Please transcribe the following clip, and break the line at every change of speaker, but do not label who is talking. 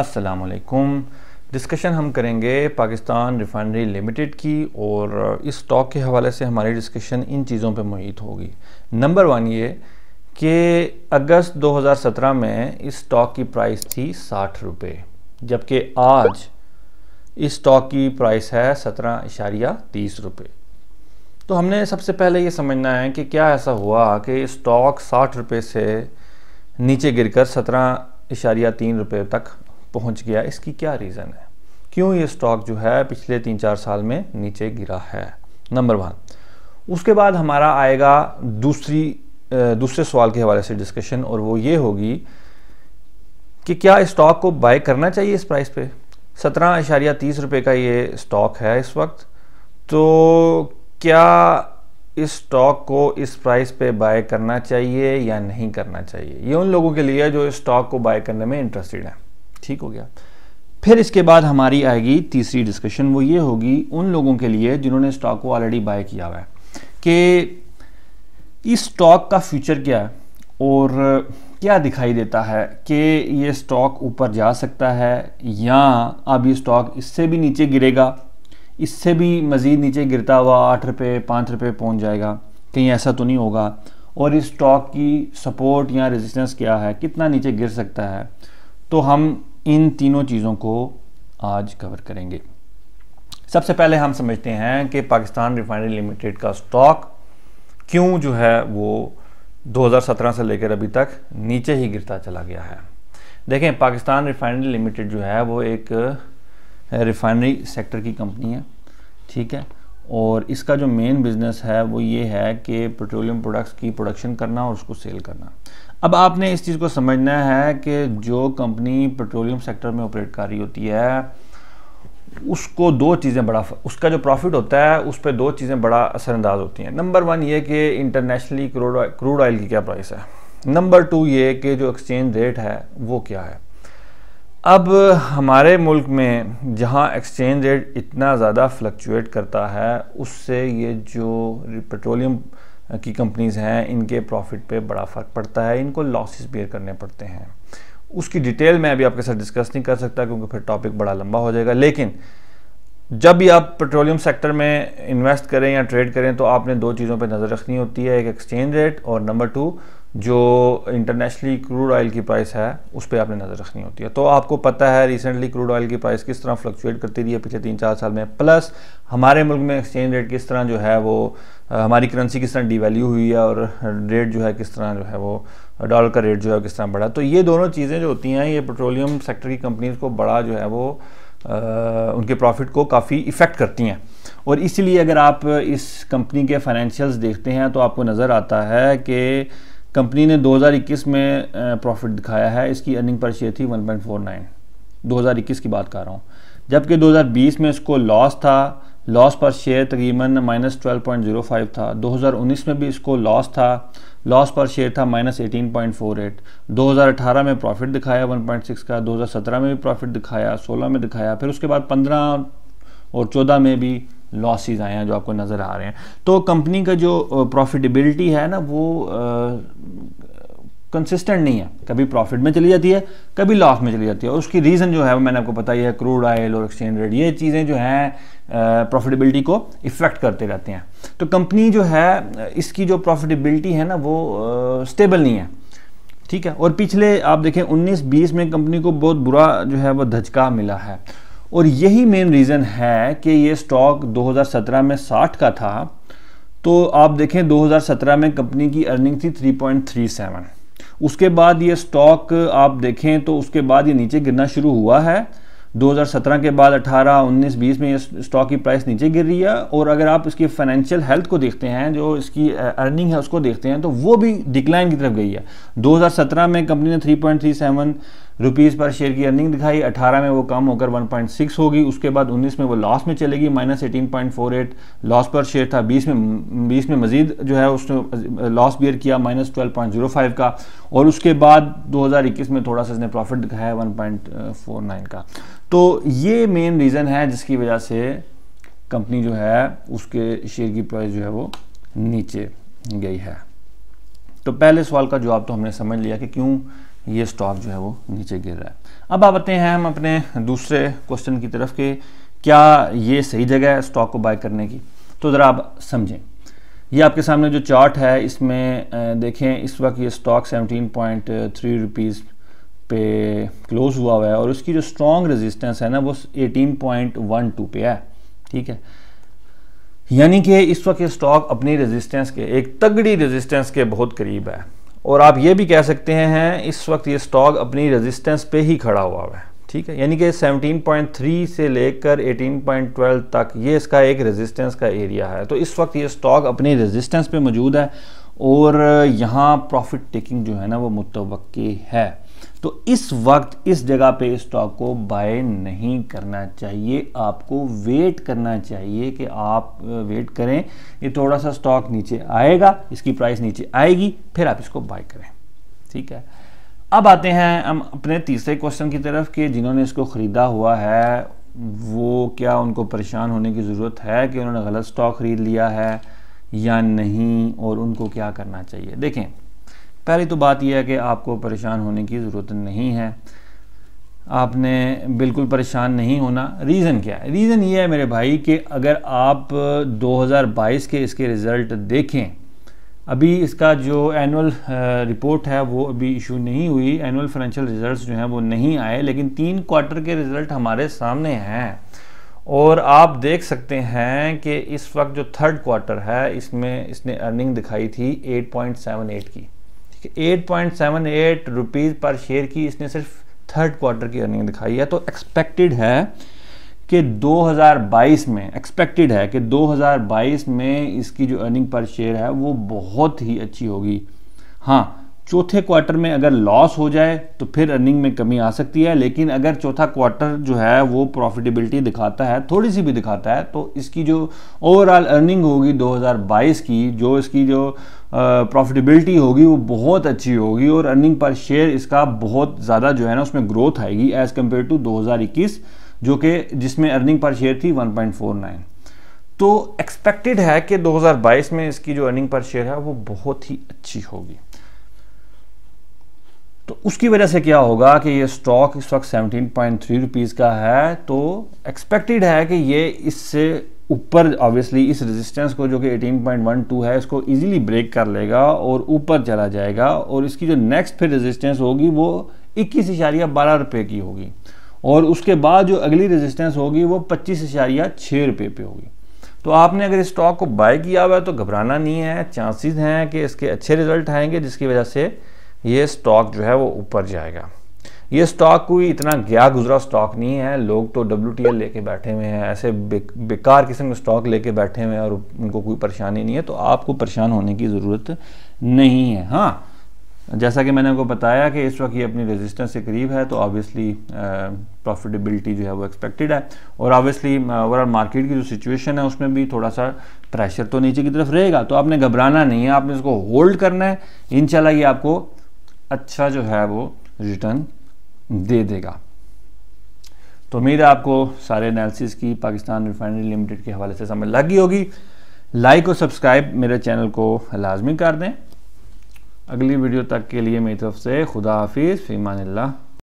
असलकुम डिस्कशन हम करेंगे पाकिस्तान रिफाइनरी लिमिटेड की और इस स्टॉक के हवाले से हमारी डिस्कशन इन चीज़ों पे मुहित होगी नंबर वन ये कि अगस्त 2017 में इस स्टॉक की प्राइस थी साठ रुपये जबकि आज इस स्टॉक की प्राइस है सत्रह इशारिया तीस रुपये तो हमने सबसे पहले ये समझना है कि क्या ऐसा हुआ कि स्टॉक साठ रुपये से नीचे गिरकर सत्रह इशारिया तीन रुपये तक पहुंच गया इसकी क्या रीज़न है क्यों ये स्टॉक जो है पिछले तीन चार साल में नीचे गिरा है नंबर वन उसके बाद हमारा आएगा दूसरी दूसरे सवाल के हवाले से डिस्कशन और वो ये होगी कि क्या स्टॉक को बाय करना चाहिए इस प्राइस पे सत्रह इशारिया तीस रुपये का ये स्टॉक है इस वक्त तो क्या इस स्टॉक को इस प्राइस पे बाय करना चाहिए या नहीं करना चाहिए ये उन लोगों के लिए जो इस स्टॉक को बाय करने में इंटरेस्टेड हैं ठीक हो गया फिर इसके बाद हमारी आएगी तीसरी डिस्कशन वो ये होगी उन लोगों के लिए जिन्होंने स्टॉक को ऑलरेडी बाय किया हुआ है कि इस स्टॉक का फ्यूचर क्या है और क्या दिखाई देता है कि ये स्टॉक ऊपर जा सकता है या अब ये स्टॉक इससे भी नीचे गिरेगा इससे भी मज़ीद नीचे गिरता हुआ आठ रुपये पाँच रुपये पहुंच जाएगा कहीं ऐसा तो नहीं होगा और इस स्टॉक की सपोर्ट या रेजिस्टेंस क्या है कितना नीचे गिर सकता है तो हम इन तीनों चीज़ों को आज कवर करेंगे सबसे पहले हम समझते हैं कि पाकिस्तान रिफाइनरी लिमिटेड का स्टॉक क्यों जो है वो 2017 से लेकर अभी तक नीचे ही गिरता चला गया है देखें पाकिस्तान रिफाइनरी लिमिटेड जो है वो एक रिफाइनरी सेक्टर की कंपनी है ठीक है और इसका जो मेन बिज़नेस है वो ये है कि पेट्रोलियम प्रोडक्ट्स की प्रोडक्शन करना और उसको सेल करना अब आपने इस चीज़ को समझना है कि जो कंपनी पेट्रोलियम सेक्टर में ऑपरेट कर रही होती है उसको दो चीज़ें बड़ा उसका जो प्रॉफिट होता है उस पर दो चीज़ें बड़ा असरअंदाज होती हैं नंबर वन ये कि इंटरनेशनली क्रूड ऑयल की क्या प्राइस है नंबर टू ये कि जो एक्सचेंज रेट है वो क्या है अब हमारे मुल्क में जहाँ एक्सचेंज रेट इतना ज़्यादा फ्लक्चुएट करता है उससे ये जो पेट्रोलियम की कंपनीज़ हैं इनके प्रॉफिट पे बड़ा फ़र्क पड़ता है इनको लॉसेस बेयर करने पड़ते हैं उसकी डिटेल मैं अभी आपके साथ डिस्कस नहीं कर सकता क्योंकि फिर टॉपिक बड़ा लंबा हो जाएगा लेकिन जब भी आप पेट्रोलियम सेक्टर में इन्वेस्ट करें या ट्रेड करें तो आपने दो चीज़ों पर नज़र रखनी होती है एक एक्सचेंज रेट और नंबर टू जो इंटरनेशनली क्रूड ऑयल की प्राइस है उस पर आपने नज़र रखनी होती है तो आपको पता है रिसेंटली क्रूड ऑयल की प्राइस किस तरह फ्लक्चुएट करती रही है पिछले तीन चार साल में प्लस हमारे मुल्क में एक्सचेंज रेट किस तरह जो है वो हमारी करेंसी किस तरह डिवैल्यू हुई है और रेट जो है किस तरह जो है वो डॉलर का रेट जो है किस तरह बढ़ा तो ये दोनों चीज़ें जो होती हैं ये पेट्रोलियम सेक्टर की कंपनीज़ को बड़ा जो है वो आ, उनके प्रॉफिट को काफ़ी इफ़ेक्ट करती हैं और इसीलिए अगर आप इस कंपनी के फाइनेंशियल्स देखते हैं तो आपको नज़र आता है कि कंपनी ने 2021 में प्रॉफिट दिखाया है इसकी अर्निंग पर शेयर थी 1.49 2021 की बात कर रहा हूँ जबकि 2020 में इसको लॉस था लॉस पर शेयर तकरीबन minus twelve point zero five था 2019 में भी इसको लॉस था लॉस पर शेयर था minus eighteen point four eight दो हज़ार अठारह में प्रॉफिट दिखाया वन पॉइंट सिक्स का दो हज़ार सत्रह में भी प्रॉफिट दिखाया सोलह में दिखाया फिर उसके बाद पंद्रह और चौदह में भी लॉसेस आए हैं जो आपको नज़र आ रहे हैं तो कंपनी का जो प्रॉफिटेबिलिटी है ना वो कंसिस्टेंट नहीं है कभी प्रॉफिट में चली जाती है कभी लॉस में चली जाती है और उसकी रीज़न जो है वो मैंने आपको बताई है क्रूड ऑयल और एक्सचेंज रेट ये चीज़ें जो हैं प्रॉफिटेबिलिटी को इफ़ेक्ट करते रहते हैं तो कंपनी जो है इसकी जो प्रॉफिटेबिलिटी है ना वो स्टेबल नहीं है ठीक है और पिछले आप देखें 19-20 में कंपनी को बहुत बुरा जो है वो धचका मिला है और यही मेन रीज़न है कि ये स्टॉक 2017 में 60 का था तो आप देखें 2017 में कंपनी की अर्निंग थी 3.37 उसके बाद ये स्टॉक आप देखें तो उसके बाद ये नीचे गिरना शुरू हुआ है 2017 के बाद 18, 19, 20 में ये स्टॉक की प्राइस नीचे गिर रही है और अगर आप इसकी फाइनेंशियल हेल्थ को देखते हैं जो इसकी अर्निंग है उसको देखते हैं तो वो भी डिक्लाइन की तरफ गई है 2017 में कंपनी ने 3.37 रुपीज़ पर शेयर की अर्निंग दिखाई 18 में वो कम होकर 1.6 होगी उसके बाद 19 में वो लॉस में चलेगी माइनस एटीन लॉस पर शेयर था 20 में 20 में मजीद जो है उसने लॉस बियर किया माइनस ट्वेल्व का और उसके बाद 2021 में थोड़ा सा इसने प्रॉफिट दिखाया 1.49 का तो ये मेन रीज़न है जिसकी वजह से कंपनी जो है उसके शेयर की प्राइस जो है वो नीचे गई है तो पहले सवाल का जवाब तो हमने समझ लिया कि क्यों ये स्टॉक जो है वो नीचे गिर रहा है अब आप आते हैं हम अपने दूसरे क्वेश्चन की तरफ के क्या ये सही जगह है स्टॉक को बाय करने की तो ज़रा आप समझें ये आपके सामने जो चार्ट है इसमें देखें इस वक्त ये स्टॉक 17.3 पॉइंट पे क्लोज़ हुआ हुआ है और उसकी जो स्ट्रॉन्ग रेजिस्टेंस है ना वो 18.12 पे है ठीक है यानी कि इस वक्त ये स्टॉक अपनी रेजिस्टेंस के एक तगड़ी रेजिस्टेंस के बहुत करीब है और आप ये भी कह सकते हैं इस वक्त ये स्टॉक अपनी रेजिस्टेंस पे ही खड़ा हुआ है ठीक है यानी कि 17.3 से लेकर 18.12 तक ये इसका एक रेजिस्टेंस का एरिया है तो इस वक्त ये स्टॉक अपनी रेजिस्टेंस पे मौजूद है और यहाँ प्रॉफिट टेकिंग जो है ना वो मुतवक़ है तो इस वक्त इस जगह पे स्टॉक को बाय नहीं करना चाहिए आपको वेट करना चाहिए कि आप वेट करें ये थोड़ा सा स्टॉक नीचे आएगा इसकी प्राइस नीचे आएगी फिर आप इसको बाय करें ठीक है अब आते हैं हम अपने तीसरे क्वेश्चन की तरफ कि जिन्होंने इसको ख़रीदा हुआ है वो क्या उनको परेशान होने की ज़रूरत है कि उन्होंने गलत स्टॉक ख़रीद लिया है या नहीं और उनको क्या करना चाहिए देखें पहली तो बात यह है कि आपको परेशान होने की ज़रूरत नहीं है आपने बिल्कुल परेशान नहीं होना रीज़न क्या है रीज़न ये है मेरे भाई कि अगर आप 2022 के इसके रिज़ल्ट देखें अभी इसका जो एनुअल रिपोर्ट है वो अभी इशू नहीं हुई एनुअल फाइनेंशियल रिजल्ट्स जो हैं वो नहीं आए लेकिन तीन क्वार्टर के रिज़ल्ट हमारे सामने हैं और आप देख सकते हैं कि इस वक्त जो थर्ड क्वार्टर है इसमें इसने अर्निंग दिखाई थी 8.78 की कि 8.78 पॉइंट पर शेयर की इसने सिर्फ थर्ड क्वार्टर की अर्निंग दिखाई है तो एक्सपेक्टेड है कि 2022 में एक्सपेक्टेड है कि 2022 में इसकी जो अर्निंग पर शेयर है वो बहुत ही अच्छी होगी हाँ चौथे क्वार्टर में अगर लॉस हो जाए तो फिर अर्निंग में कमी आ सकती है लेकिन अगर चौथा क्वार्टर जो है वो प्रॉफिटेबिलिटी दिखाता है थोड़ी सी भी दिखाता है तो इसकी जो ओवरऑल अर्निंग होगी 2022 की जो इसकी जो प्रॉफिटेबिलिटी होगी वो बहुत अच्छी होगी और अर्निंग पर शेयर इसका बहुत ज़्यादा जो है ना उसमें ग्रोथ आएगी एज़ कम्पेयर टू 2021 जो कि जिसमें अर्निंग पर शेयर थी 1.49 तो एक्सपेक्टेड है कि 2022 में इसकी जो अर्निंग पर शेयर है वो बहुत ही अच्छी होगी तो उसकी वजह से क्या होगा कि ये स्टॉक इस वक्त सेवनटीन पॉइंट थ्री रुपीज़ का है तो एक्सपेक्टेड है कि ये इससे ऊपर ऑब्वियसली इस रेजिस्टेंस को जो कि 18.12 है इसको इजीली ब्रेक कर लेगा और ऊपर चला जाएगा और इसकी जो नेक्स्ट फिर रेजिस्टेंस होगी वो इक्कीस इशारिया बारह रुपये की होगी और उसके बाद जो अगली रेजिस्टेंस होगी वो पच्चीस इशारिया छः रुपये पे होगी तो आपने अगर इस स्टॉक को बाय किया हुआ है तो घबराना नहीं है चांसेस हैं कि इसके अच्छे रिजल्ट आएंगे जिसकी वजह से ये स्टॉक जो है वो ऊपर जाएगा ये स्टॉक कोई इतना गया गुजरा स्टॉक नहीं है लोग तो डब्ल्यू लेके बैठे हुए हैं ऐसे बेकार किस्म के स्टॉक लेके बैठे हुए हैं और उनको कोई परेशानी नहीं है तो आपको परेशान होने की ज़रूरत नहीं है हाँ जैसा कि मैंने आपको बताया कि इस वक्त ये अपनी रेजिस्टेंस के करीब है तो ऑब्वियसली प्रॉफिटेबिलिटी जो है वो एक्सपेक्टेड है और ऑब्वियसली ओवरऑल मार्केट की जो सिचुएशन है उसमें भी थोड़ा सा प्रेशर तो नीचे की तरफ रहेगा तो आपने घबराना नहीं है आपने इसको होल्ड करना है इन ये आपको अच्छा जो है वो रिटर्न दे देगा तो उम्मीद है आपको सारे एनालिसिस की पाकिस्तान रिफाइनरी लिमिटेड के हवाले से समझ लगी होगी लाइक और सब्सक्राइब मेरे चैनल को लाजमी कर दें अगली वीडियो तक के लिए मेरी तरफ से खुदा हाफिज़ फ़ीमान ला